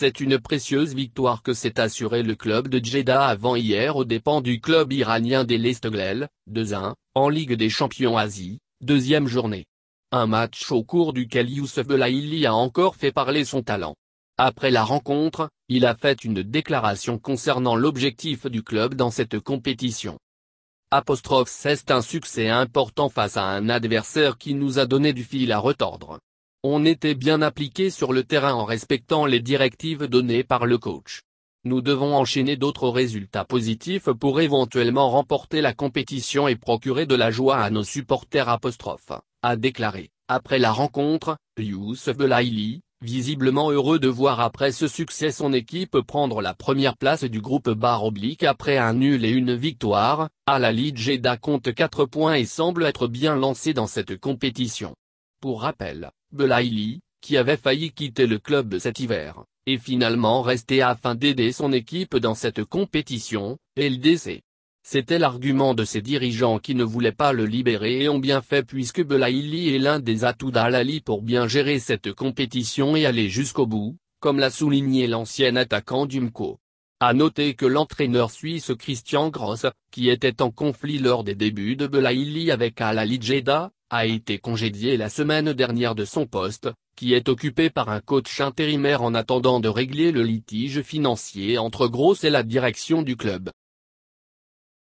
C'est une précieuse victoire que s'est assurée le club de Jeddah avant-hier aux dépens du club iranien des Lesteglel, 2-1, en Ligue des Champions Asie, deuxième journée. Un match au cours duquel Youssef Belaïli a encore fait parler son talent. Après la rencontre, il a fait une déclaration concernant l'objectif du club dans cette compétition. Apostrophe c'est un succès important face à un adversaire qui nous a donné du fil à retordre. On était bien appliqué sur le terrain en respectant les directives données par le coach. Nous devons enchaîner d'autres résultats positifs pour éventuellement remporter la compétition et procurer de la joie à nos supporters a déclaré, après la rencontre, Youssef Belaili, visiblement heureux de voir après ce succès son équipe prendre la première place du groupe bar oblique après un nul et une victoire, la Ligue Jeddah compte 4 points et semble être bien lancé dans cette compétition. Pour rappel, Belaïli, qui avait failli quitter le club cet hiver, est finalement resté afin d'aider son équipe dans cette compétition, LDC. C'était l'argument de ses dirigeants qui ne voulaient pas le libérer et ont bien fait puisque Belaïli est l'un des atouts d'Alali pour bien gérer cette compétition et aller jusqu'au bout, comme l'a souligné l'ancien attaquant d'Umco. A noter que l'entraîneur suisse Christian Gross, qui était en conflit lors des débuts de Belaïli avec Al-Ali Jeddah, a été congédié la semaine dernière de son poste, qui est occupé par un coach intérimaire en attendant de régler le litige financier entre Gross et la direction du club.